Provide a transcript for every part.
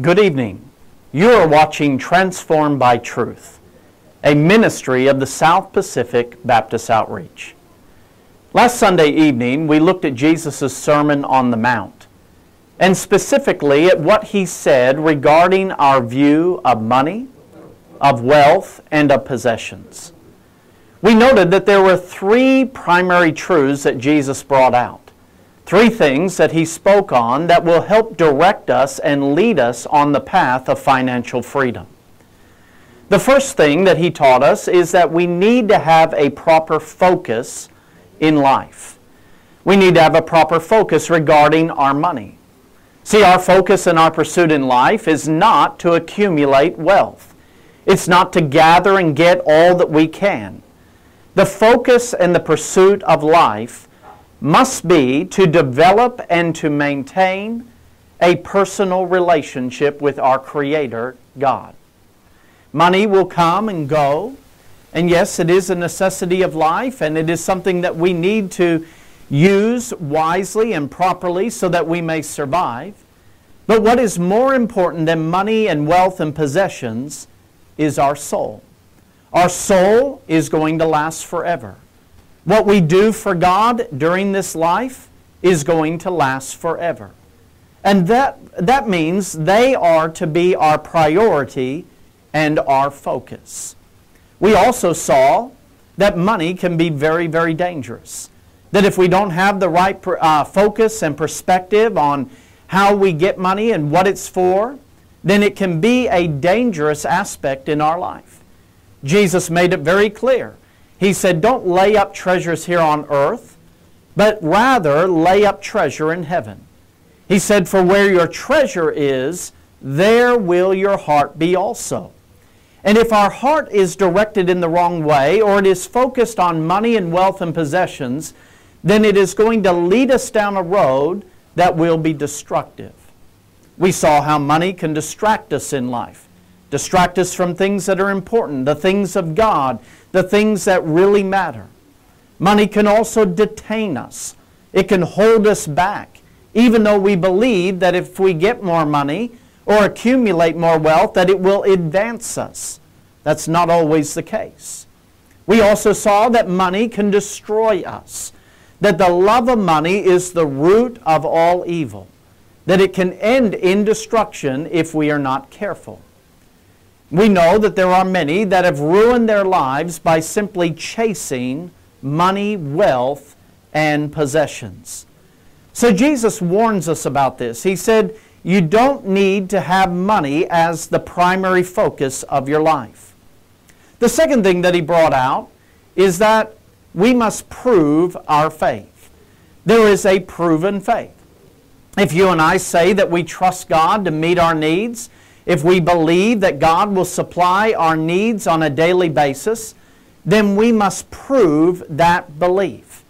Good evening. You are watching Transformed by Truth, a ministry of the South Pacific Baptist Outreach. Last Sunday evening, we looked at Jesus' Sermon on the Mount, and specifically at what he said regarding our view of money, of wealth, and of possessions. We noted that there were three primary truths that Jesus brought out. Three things that he spoke on that will help direct us and lead us on the path of financial freedom. The first thing that he taught us is that we need to have a proper focus in life. We need to have a proper focus regarding our money. See, our focus and our pursuit in life is not to accumulate wealth. It's not to gather and get all that we can. The focus and the pursuit of life must be to develop and to maintain a personal relationship with our Creator, God. Money will come and go, and yes, it is a necessity of life, and it is something that we need to use wisely and properly so that we may survive. But what is more important than money and wealth and possessions is our soul. Our soul is going to last forever. What we do for God during this life is going to last forever. And that, that means they are to be our priority and our focus. We also saw that money can be very, very dangerous. That if we don't have the right uh, focus and perspective on how we get money and what it's for, then it can be a dangerous aspect in our life. Jesus made it very clear he said, Don't lay up treasures here on earth, but rather lay up treasure in heaven. He said, For where your treasure is, there will your heart be also. And if our heart is directed in the wrong way, or it is focused on money and wealth and possessions, then it is going to lead us down a road that will be destructive. We saw how money can distract us in life, distract us from things that are important, the things of God, the things that really matter. Money can also detain us. It can hold us back, even though we believe that if we get more money or accumulate more wealth, that it will advance us. That's not always the case. We also saw that money can destroy us, that the love of money is the root of all evil, that it can end in destruction if we are not careful. We know that there are many that have ruined their lives by simply chasing money, wealth, and possessions. So Jesus warns us about this. He said, You don't need to have money as the primary focus of your life. The second thing that he brought out is that we must prove our faith. There is a proven faith. If you and I say that we trust God to meet our needs, if we believe that God will supply our needs on a daily basis, then we must prove that belief.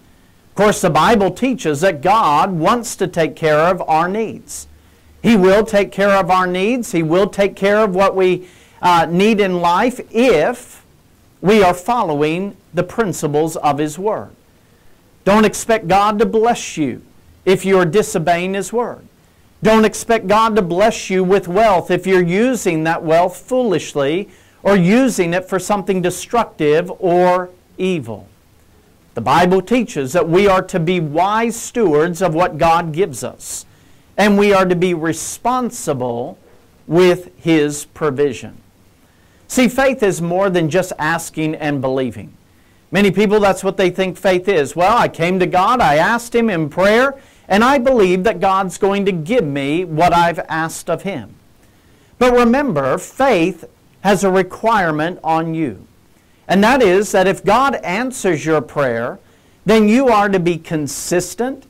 Of course, the Bible teaches that God wants to take care of our needs. He will take care of our needs. He will take care of what we uh, need in life if we are following the principles of His Word. Don't expect God to bless you if you are disobeying His Word. Don't expect God to bless you with wealth if you're using that wealth foolishly or using it for something destructive or evil. The Bible teaches that we are to be wise stewards of what God gives us, and we are to be responsible with His provision. See, faith is more than just asking and believing. Many people, that's what they think faith is. Well, I came to God, I asked Him in prayer, and I believe that God's going to give me what I've asked of Him. But remember, faith has a requirement on you, and that is that if God answers your prayer, then you are to be consistent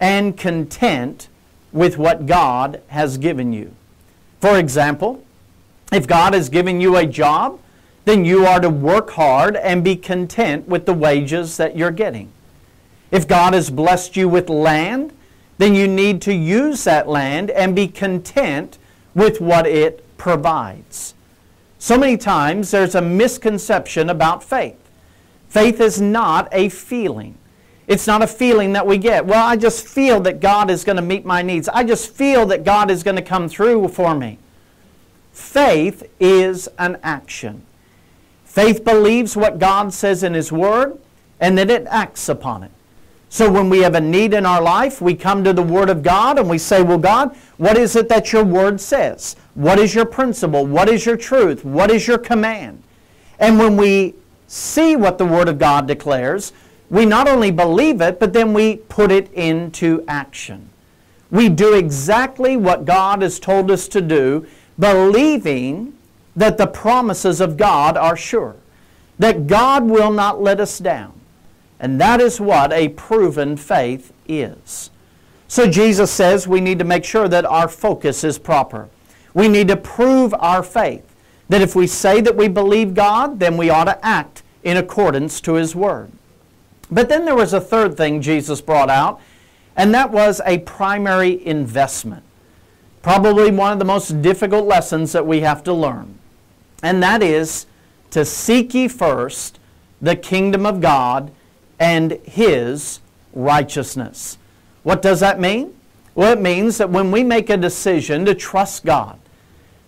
and content with what God has given you. For example, if God has given you a job, then you are to work hard and be content with the wages that you're getting. If God has blessed you with land, then you need to use that land and be content with what it provides. So many times there's a misconception about faith. Faith is not a feeling. It's not a feeling that we get. Well, I just feel that God is going to meet my needs. I just feel that God is going to come through for me. Faith is an action. Faith believes what God says in His Word, and then it acts upon it. So when we have a need in our life, we come to the Word of God and we say, Well, God, what is it that your Word says? What is your principle? What is your truth? What is your command? And when we see what the Word of God declares, we not only believe it, but then we put it into action. We do exactly what God has told us to do, believing that the promises of God are sure, that God will not let us down and that is what a proven faith is. So Jesus says we need to make sure that our focus is proper. We need to prove our faith. That if we say that we believe God, then we ought to act in accordance to His Word. But then there was a third thing Jesus brought out, and that was a primary investment. Probably one of the most difficult lessons that we have to learn. And that is to seek ye first the kingdom of God and his righteousness. What does that mean? Well, it means that when we make a decision to trust God,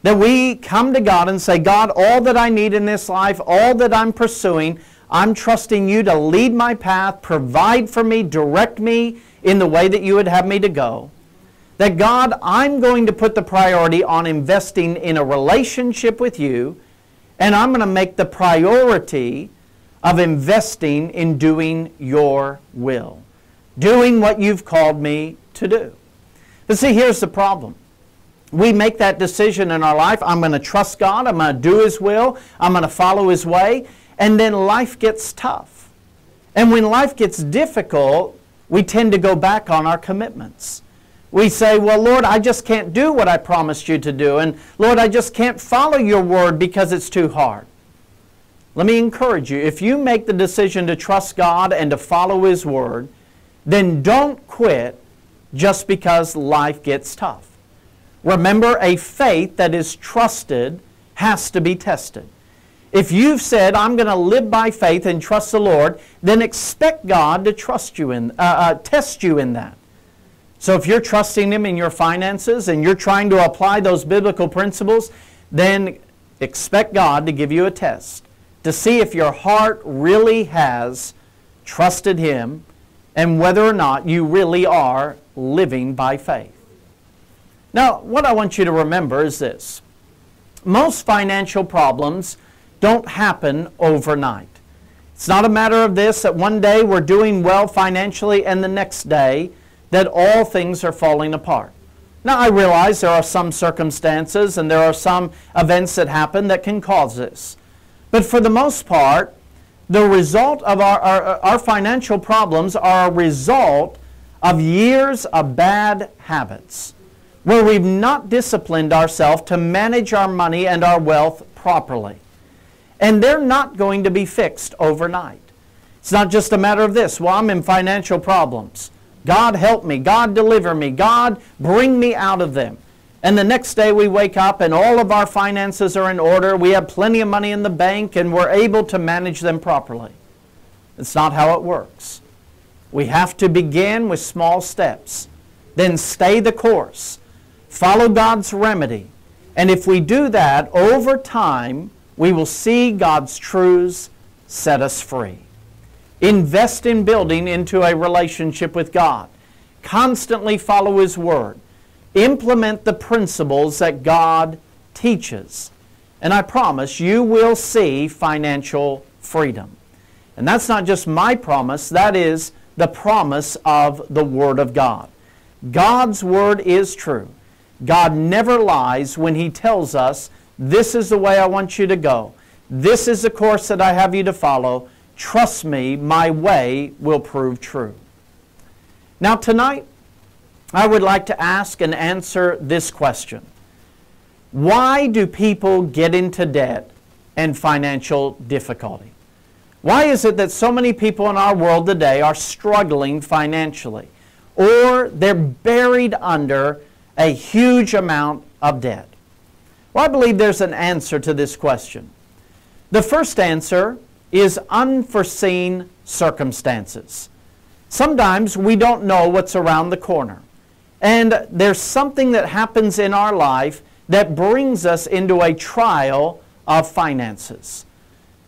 that we come to God and say, God, all that I need in this life, all that I'm pursuing, I'm trusting you to lead my path, provide for me, direct me in the way that you would have me to go. That God, I'm going to put the priority on investing in a relationship with you, and I'm going to make the priority of investing in doing your will, doing what you've called me to do. But see, here's the problem. We make that decision in our life. I'm going to trust God. I'm going to do His will. I'm going to follow His way. And then life gets tough. And when life gets difficult, we tend to go back on our commitments. We say, Well, Lord, I just can't do what I promised you to do. And Lord, I just can't follow your word because it's too hard. Let me encourage you if you make the decision to trust God and to follow His Word, then don't quit just because life gets tough. Remember, a faith that is trusted has to be tested. If you've said, I'm going to live by faith and trust the Lord, then expect God to trust you in, uh, uh, test you in that. So if you're trusting Him in your finances and you're trying to apply those biblical principles, then expect God to give you a test to see if your heart really has trusted Him and whether or not you really are living by faith. Now, what I want you to remember is this most financial problems don't happen overnight. It's not a matter of this that one day we're doing well financially and the next day that all things are falling apart. Now, I realize there are some circumstances and there are some events that happen that can cause this. But for the most part, the result of our, our, our financial problems are a result of years of bad habits where we've not disciplined ourselves to manage our money and our wealth properly. And they're not going to be fixed overnight. It's not just a matter of this. Well, I'm in financial problems. God help me. God deliver me. God bring me out of them. And the next day we wake up and all of our finances are in order. We have plenty of money in the bank and we're able to manage them properly. It's not how it works. We have to begin with small steps, then stay the course, follow God's remedy. And if we do that, over time, we will see God's truths set us free. Invest in building into a relationship with God. Constantly follow His Word. Implement the principles that God teaches. And I promise you will see financial freedom. And that's not just my promise, that is the promise of the Word of God. God's Word is true. God never lies when He tells us, This is the way I want you to go. This is the course that I have you to follow. Trust me, my way will prove true. Now, tonight, I would like to ask and answer this question Why do people get into debt and financial difficulty? Why is it that so many people in our world today are struggling financially? Or they're buried under a huge amount of debt? Well, I believe there's an answer to this question. The first answer is unforeseen circumstances. Sometimes we don't know what's around the corner. And there's something that happens in our life that brings us into a trial of finances.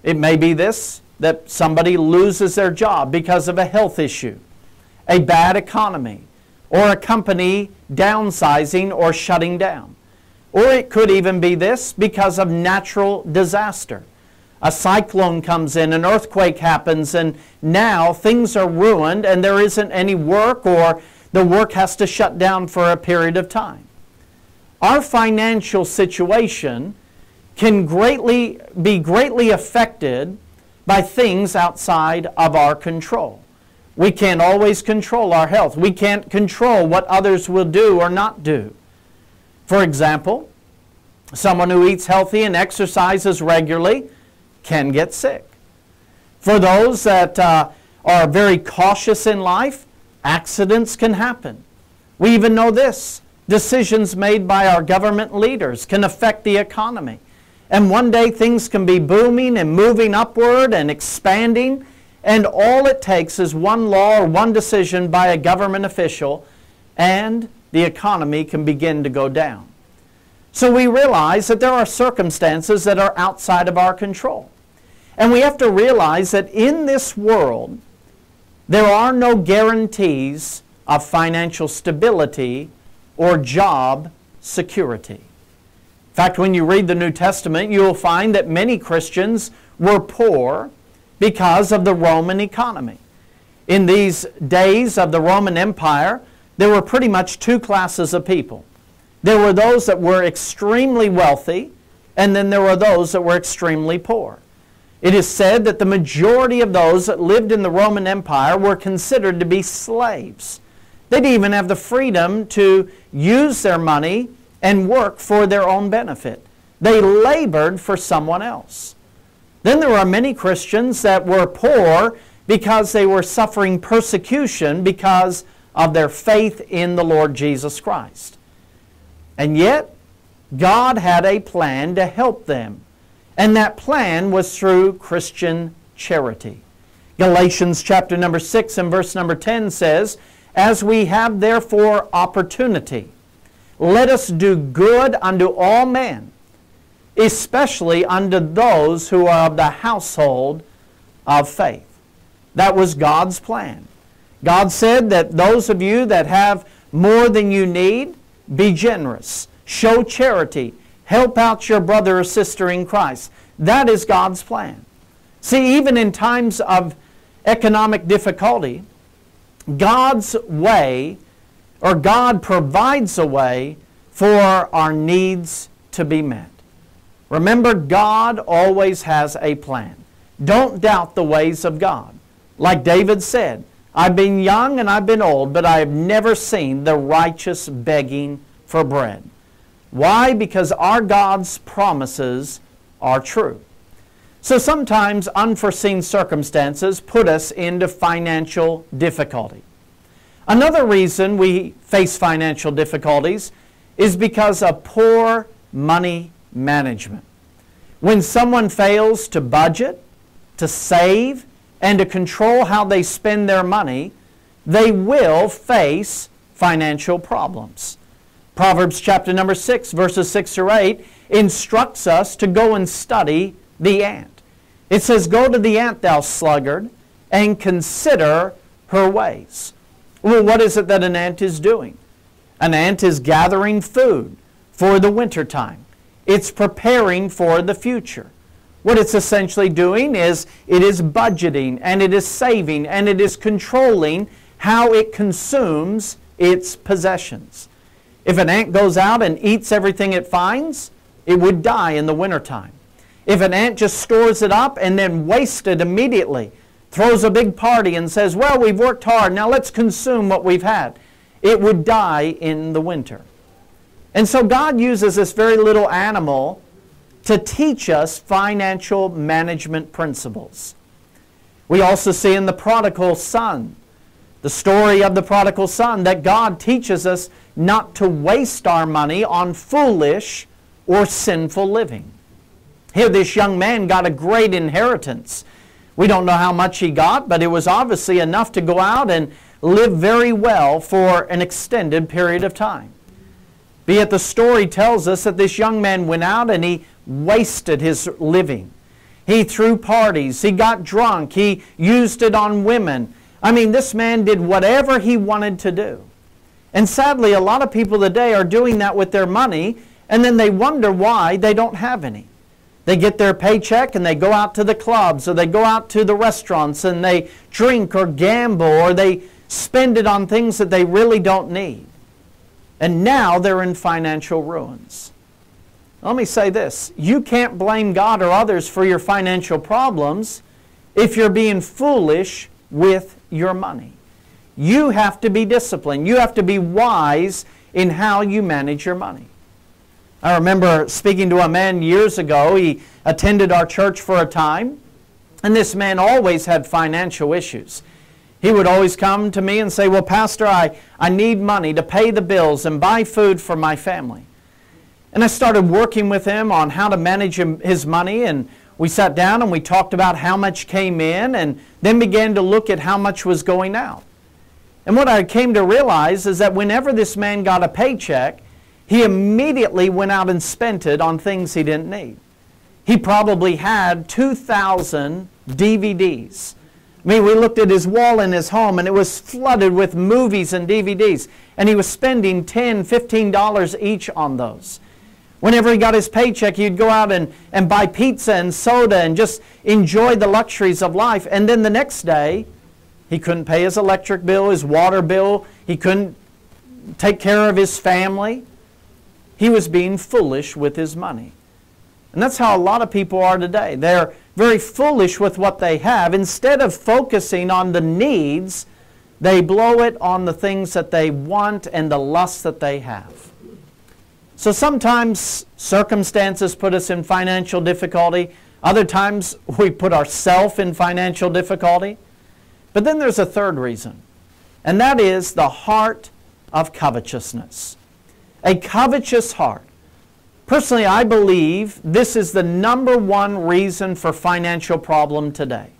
It may be this that somebody loses their job because of a health issue, a bad economy, or a company downsizing or shutting down. Or it could even be this because of natural disaster. A cyclone comes in, an earthquake happens, and now things are ruined, and there isn't any work or the work has to shut down for a period of time. Our financial situation can greatly be greatly affected by things outside of our control. We can't always control our health. We can't control what others will do or not do. For example, someone who eats healthy and exercises regularly can get sick. For those that uh, are very cautious in life, Accidents can happen. We even know this. Decisions made by our government leaders can affect the economy. And one day things can be booming and moving upward and expanding. And all it takes is one law or one decision by a government official, and the economy can begin to go down. So we realize that there are circumstances that are outside of our control. And we have to realize that in this world, there are no guarantees of financial stability or job security. In fact, when you read the New Testament, you'll find that many Christians were poor because of the Roman economy. In these days of the Roman Empire, there were pretty much two classes of people. There were those that were extremely wealthy, and then there were those that were extremely poor. It is said that the majority of those that lived in the Roman Empire were considered to be slaves. They'd even have the freedom to use their money and work for their own benefit. They labored for someone else. Then there were many Christians that were poor because they were suffering persecution because of their faith in the Lord Jesus Christ. And yet, God had a plan to help them. And that plan was through Christian charity. Galatians chapter number 6 and verse number 10 says, As we have therefore opportunity, let us do good unto all men, especially unto those who are of the household of faith. That was God's plan. God said that those of you that have more than you need, be generous, show charity, Help out your brother or sister in Christ. That is God's plan. See, even in times of economic difficulty, God's way or God provides a way for our needs to be met. Remember, God always has a plan. Don't doubt the ways of God. Like David said, I've been young and I've been old, but I have never seen the righteous begging for bread. Why? Because our God's promises are true. So sometimes unforeseen circumstances put us into financial difficulty. Another reason we face financial difficulties is because of poor money management. When someone fails to budget, to save, and to control how they spend their money, they will face financial problems. Proverbs chapter number 6, verses 6 through 8, instructs us to go and study the ant. It says, Go to the ant, thou sluggard, and consider her ways. Well, what is it that an ant is doing? An ant is gathering food for the wintertime. It's preparing for the future. What it's essentially doing is it is budgeting and it is saving and it is controlling how it consumes its possessions. If an ant goes out and eats everything it finds, it would die in the wintertime. If an ant just stores it up and then wastes it immediately, throws a big party and says, Well, we've worked hard, now let's consume what we've had, it would die in the winter. And so God uses this very little animal to teach us financial management principles. We also see in the prodigal son, the story of the prodigal son, that God teaches us not to waste our money on foolish or sinful living. Here, this young man got a great inheritance. We don't know how much he got, but it was obviously enough to go out and live very well for an extended period of time. Be yet, the story tells us that this young man went out and he wasted his living. He threw parties, he got drunk, he used it on women. I mean, this man did whatever he wanted to do. And sadly, a lot of people today are doing that with their money, and then they wonder why they don't have any. They get their paycheck and they go out to the clubs or they go out to the restaurants and they drink or gamble or they spend it on things that they really don't need. And now they're in financial ruins. Let me say this you can't blame God or others for your financial problems if you're being foolish with your money. You have to be disciplined. You have to be wise in how you manage your money. I remember speaking to a man years ago. He attended our church for a time, and this man always had financial issues. He would always come to me and say, Well, Pastor, I, I need money to pay the bills and buy food for my family. And I started working with him on how to manage his money, and we sat down and we talked about how much came in, and then began to look at how much was going out. And what I came to realize is that whenever this man got a paycheck, he immediately went out and spent it on things he didn't need. He probably had 2,000 DVDs. I mean, we looked at his wall in his home and it was flooded with movies and DVDs. And he was spending $10, $15 each on those. Whenever he got his paycheck, he'd go out and, and buy pizza and soda and just enjoy the luxuries of life. And then the next day, he couldn't pay his electric bill, his water bill. He couldn't take care of his family. He was being foolish with his money. And that's how a lot of people are today. They're very foolish with what they have. Instead of focusing on the needs, they blow it on the things that they want and the lusts that they have. So sometimes circumstances put us in financial difficulty. Other times we put ourselves in financial difficulty. But then there's a third reason, and that is the heart of covetousness. A covetous heart. Personally, I believe this is the number one reason for financial problem today.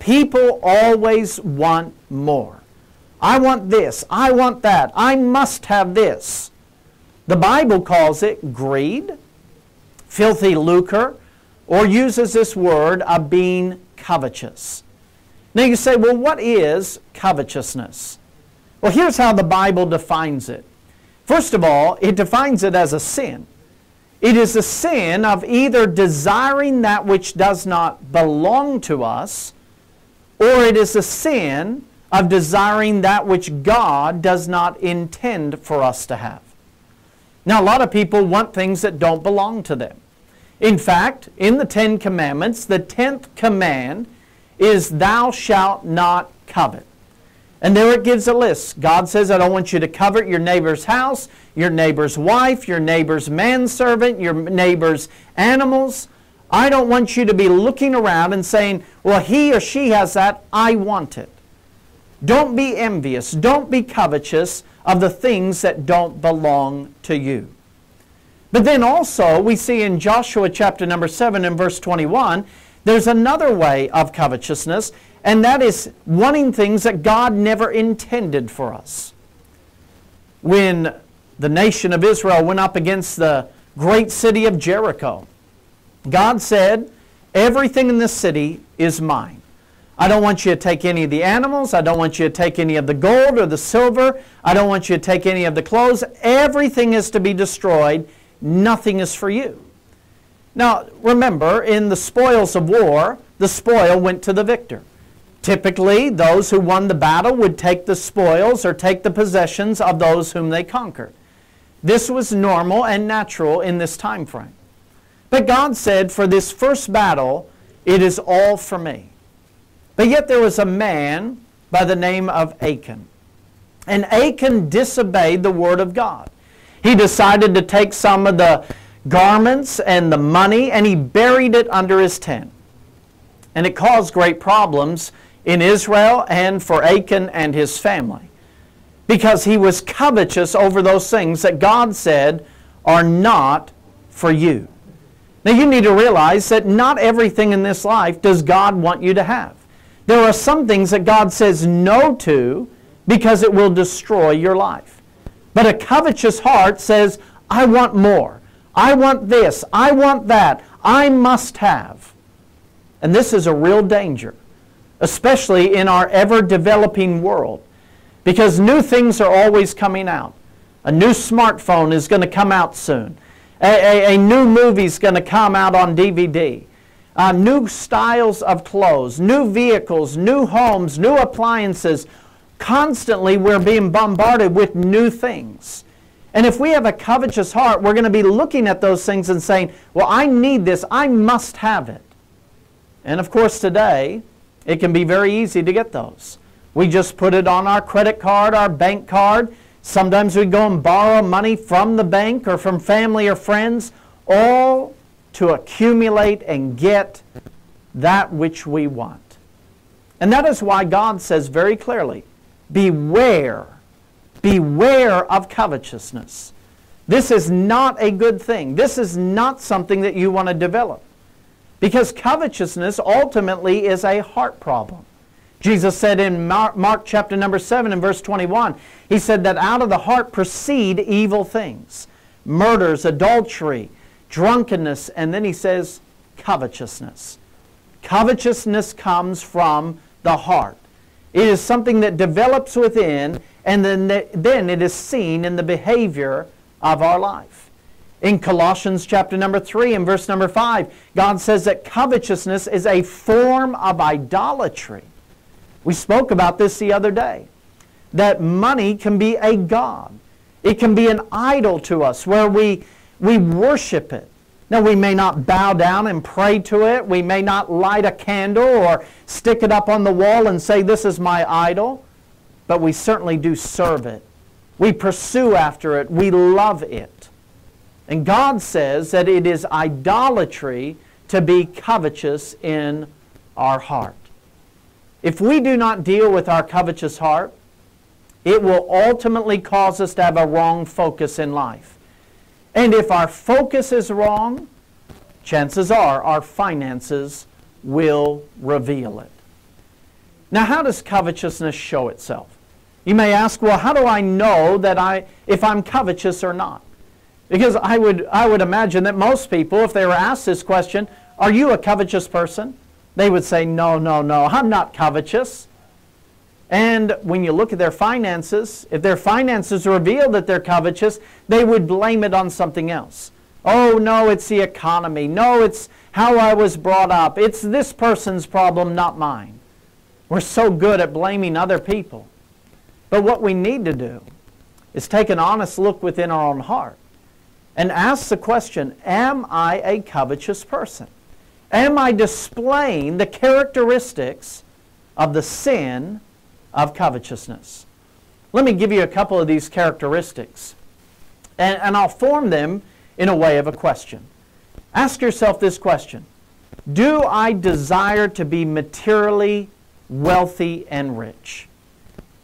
People always want more. I want this. I want that. I must have this. The Bible calls it greed, filthy lucre, or uses this word of being covetous. Now you say, well, what is covetousness? Well, here's how the Bible defines it. First of all, it defines it as a sin. It is a sin of either desiring that which does not belong to us, or it is a sin of desiring that which God does not intend for us to have. Now, a lot of people want things that don't belong to them. In fact, in the Ten Commandments, the tenth command is thou shalt not covet. And there it gives a list. God says, I don't want you to covet your neighbor's house, your neighbor's wife, your neighbor's manservant, your neighbor's animals. I don't want you to be looking around and saying, well, he or she has that, I want it. Don't be envious. Don't be covetous of the things that don't belong to you. But then also, we see in Joshua chapter number 7 and verse 21, there's another way of covetousness, and that is wanting things that God never intended for us. When the nation of Israel went up against the great city of Jericho, God said, Everything in this city is mine. I don't want you to take any of the animals. I don't want you to take any of the gold or the silver. I don't want you to take any of the clothes. Everything is to be destroyed. Nothing is for you. Now, remember, in the spoils of war, the spoil went to the victor. Typically, those who won the battle would take the spoils or take the possessions of those whom they conquered. This was normal and natural in this time frame. But God said, For this first battle, it is all for me. But yet there was a man by the name of Achan. And Achan disobeyed the word of God. He decided to take some of the garments and the money, and he buried it under his tent. And it caused great problems in Israel and for Achan and his family because he was covetous over those things that God said are not for you. Now you need to realize that not everything in this life does God want you to have. There are some things that God says no to because it will destroy your life. But a covetous heart says, I want more. I want this. I want that. I must have. And this is a real danger, especially in our ever developing world, because new things are always coming out. A new smartphone is going to come out soon. A, a, a new movie is going to come out on DVD. Uh, um, new styles of clothes, new vehicles, new homes, new appliances. Constantly, we're being bombarded with new things. And if we have a covetous heart, we're going to be looking at those things and saying, Well, I need this. I must have it. And of course, today, it can be very easy to get those. We just put it on our credit card, our bank card. Sometimes we go and borrow money from the bank or from family or friends, all to accumulate and get that which we want. And that is why God says very clearly, Beware Beware of covetousness. This is not a good thing. This is not something that you want to develop. Because covetousness ultimately is a heart problem. Jesus said in Mark, Mark, chapter number 7 and verse 21, he said that out of the heart proceed evil things, murders, adultery, drunkenness, and then he says covetousness. Covetousness comes from the heart. It is something that develops within and then, then it is seen in the behavior of our life. In Colossians chapter number 3 and verse number 5, God says that covetousness is a form of idolatry. We spoke about this the other day, that money can be a God. It can be an idol to us where we, we worship it. Now, we may not bow down and pray to it. We may not light a candle or stick it up on the wall and say, This is my idol but we certainly do serve it. We pursue after it. We love it. And God says that it is idolatry to be covetous in our heart. If we do not deal with our covetous heart, it will ultimately cause us to have a wrong focus in life. And if our focus is wrong, chances are our finances will reveal it. Now, how does covetousness show itself? You may ask, well, how do I know that I, if I'm covetous or not? Because I would, I would imagine that most people, if they were asked this question, are you a covetous person? They would say, no, no, no, I'm not covetous. And when you look at their finances, if their finances reveal that they're covetous, they would blame it on something else. Oh, no, it's the economy. No, it's how I was brought up. It's this person's problem, not mine. We're so good at blaming other people. But what we need to do is take an honest look within our own heart and ask the question Am I a covetous person? Am I displaying the characteristics of the sin of covetousness? Let me give you a couple of these characteristics, and, and I'll form them in a way of a question. Ask yourself this question Do I desire to be materially wealthy and rich?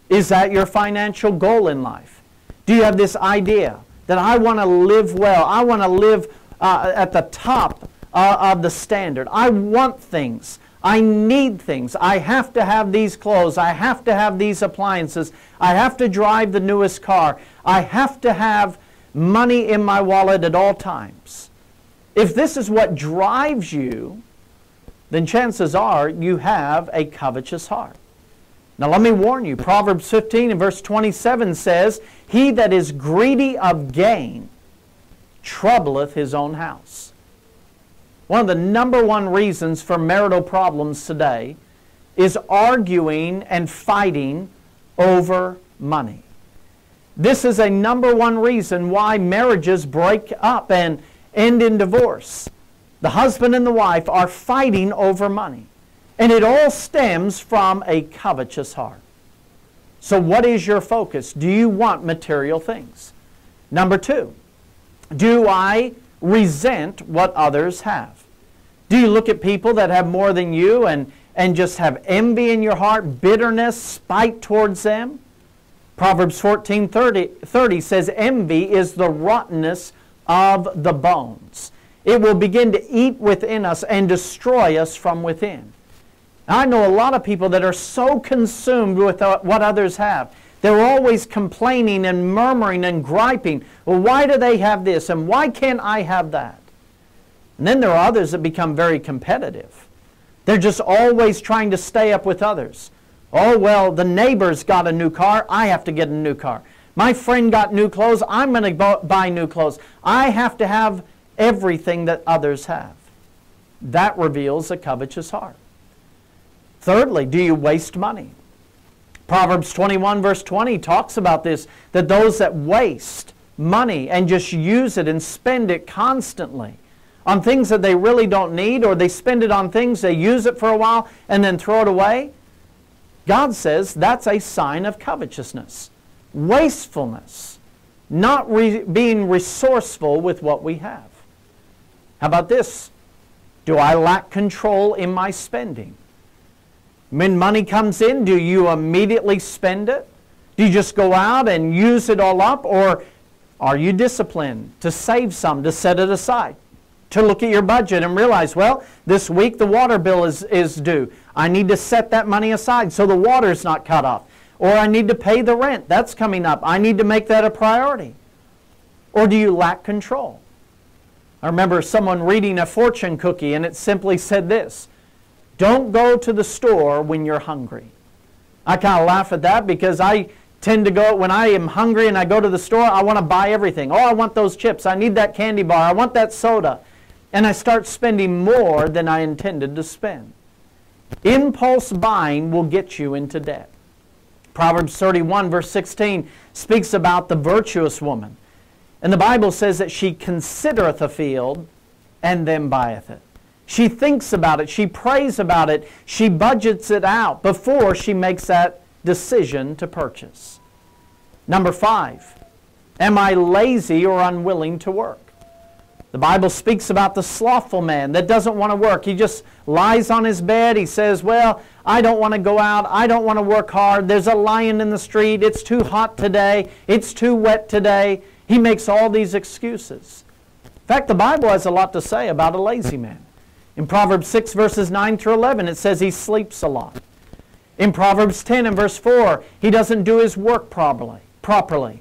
Is that your financial goal in life? Do you have this idea that I want to live well? I want to live uh, at the top uh, of the standard. I want things. I need things. I have to have these clothes. I have to have these appliances. I have to drive the newest car. I have to have money in my wallet at all times. If this is what drives you, then chances are you have a covetous heart. Now, let me warn you Proverbs 15 and verse 27 says, He that is greedy of gain troubleth his own house. One of the number one reasons for marital problems today is arguing and fighting over money. This is a number one reason why marriages break up and end in divorce. The husband and the wife are fighting over money. And it all stems from a covetous heart. So, what is your focus? Do you want material things? Number two, do I resent what others have? Do you look at people that have more than you and, and just have envy in your heart, bitterness, spite towards them? Proverbs 14 30, 30 says, Envy is the rottenness of the bones. It will begin to eat within us and destroy us from within. I know a lot of people that are so consumed with uh, what others have. They're always complaining and murmuring and griping. Well, why do they have this and why can't I have that? And then there are others that become very competitive. They're just always trying to stay up with others. Oh, well, the neighbor's got a new car. I have to get a new car. My friend got new clothes. I'm going to buy new clothes. I have to have everything that others have. That reveals a covetous heart. Thirdly, do you waste money? Proverbs 21, verse 20, talks about this that those that waste money and just use it and spend it constantly on things that they really don't need, or they spend it on things, they use it for a while, and then throw it away, God says that's a sign of covetousness, wastefulness, not re being resourceful with what we have. How about this? Do I lack control in my spending? When money comes in, do you immediately spend it? Do you just go out and use it all up? Or are you disciplined to save some, to set it aside? To look at your budget and realize, well, this week the water bill is, is due. I need to set that money aside so the water is not cut off. Or I need to pay the rent. That's coming up. I need to make that a priority. Or do you lack control? I remember someone reading a fortune cookie and it simply said this don't go to the store when you're hungry. I kind of laugh at that because I tend to go, when I am hungry and I go to the store, I want to buy everything. Oh, I want those chips. I need that candy bar. I want that soda. And I start spending more than I intended to spend. Impulse buying will get you into debt. Proverbs 31, verse 16, speaks about the virtuous woman. And the Bible says that she considereth a field and then buyeth it. She thinks about it. She prays about it. She budgets it out before she makes that decision to purchase. Number five, am I lazy or unwilling to work? The Bible speaks about the slothful man that doesn't want to work. He just lies on his bed. He says, Well, I don't want to go out. I don't want to work hard. There's a lion in the street. It's too hot today. It's too wet today. He makes all these excuses. In fact, the Bible has a lot to say about a lazy man. In Proverbs 6, verses 9 through 11, it says he sleeps a lot. In Proverbs 10 and verse 4, he doesn't do his work properly. properly.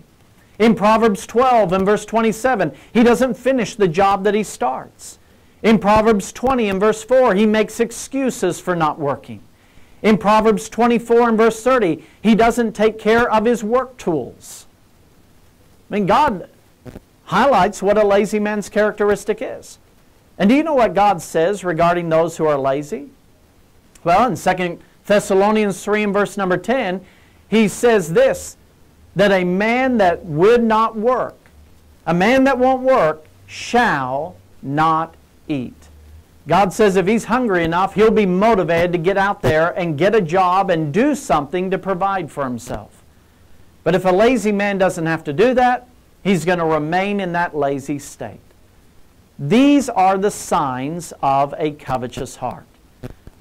In Proverbs 12 and verse 27, he doesn't finish the job that he starts. In Proverbs 20 and verse 4, he makes excuses for not working. In Proverbs 24 and verse 30, he doesn't take care of his work tools. I mean, God highlights what a lazy man's characteristic is. And do you know what God says regarding those who are lazy? Well, in 2 Thessalonians 3 and verse number 10, he says this that a man that would not work, a man that won't work, shall not eat. God says if he's hungry enough, he'll be motivated to get out there and get a job and do something to provide for himself. But if a lazy man doesn't have to do that, he's going to remain in that lazy state. These are the signs of a covetous heart.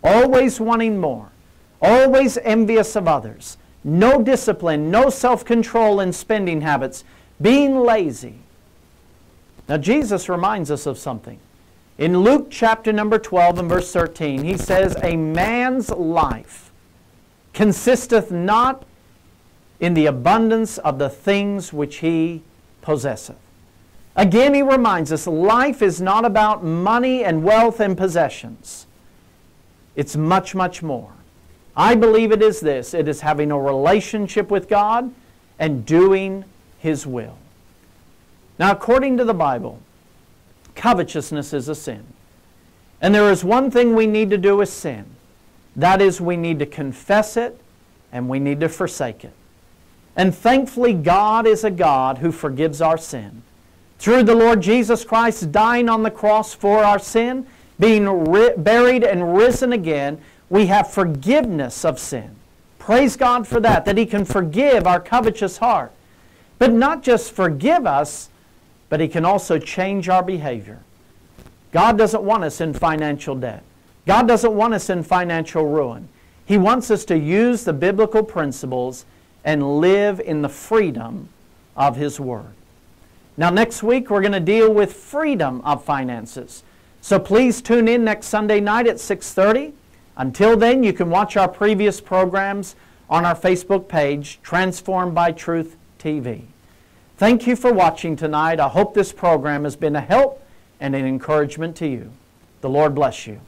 Always wanting more, always envious of others, no discipline, no self control in spending habits, being lazy. Now, Jesus reminds us of something. In Luke chapter number 12 and verse 13, he says, A man's life consisteth not in the abundance of the things which he possesseth. Again, he reminds us life is not about money and wealth and possessions. It's much, much more. I believe it is this it is having a relationship with God and doing His will. Now, according to the Bible, covetousness is a sin. And there is one thing we need to do with sin that is, we need to confess it and we need to forsake it. And thankfully, God is a God who forgives our sin through the Lord Jesus Christ dying on the cross for our sin, being buried and risen again, we have forgiveness of sin. Praise God for that, that He can forgive our covetous heart. But not just forgive us, but He can also change our behavior. God doesn't want us in financial debt. God doesn't want us in financial ruin. He wants us to use the biblical principles and live in the freedom of His Word. Now, next week, we're going to deal with freedom of finances. So please tune in next Sunday night at 6.30. Until then, you can watch our previous programs on our Facebook page, Transformed by Truth TV. Thank you for watching tonight. I hope this program has been a help and an encouragement to you. The Lord bless you.